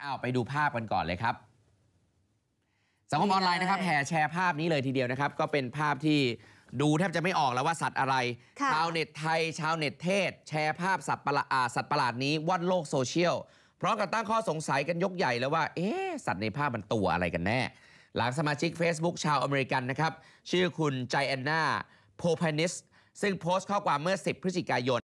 เอาไปดูภาพกันก่อนเลยครับ สังคมออนไลน์นะครับ แห่แชร์ภาพนี้เลยทีเดียวนะครับ ก็เป็นภาพที่ดูแทบจะไม่ออกแล้วว่าสัตว์อะไร ชาวเน็ตไทย ชาวเน็ตเทศ แชร์ภาพสัตว์ประหลาดสัตว์ประหลาดนี้ว่ดโลกโซเชียลพร้อมกับตั้งข้อสงสัยกันยกใหญ่แล้วว่า เอ๊สัตว์ในภาพมันตัวอะไรกันแน่ หลังสมาชิก Facebook ชาวอเมริกันนะครับ ชื่อคุณใจแอนนาโพพานิสซึ่งโพสต์ข้อความเมื่อ 10 พฤศจิกายน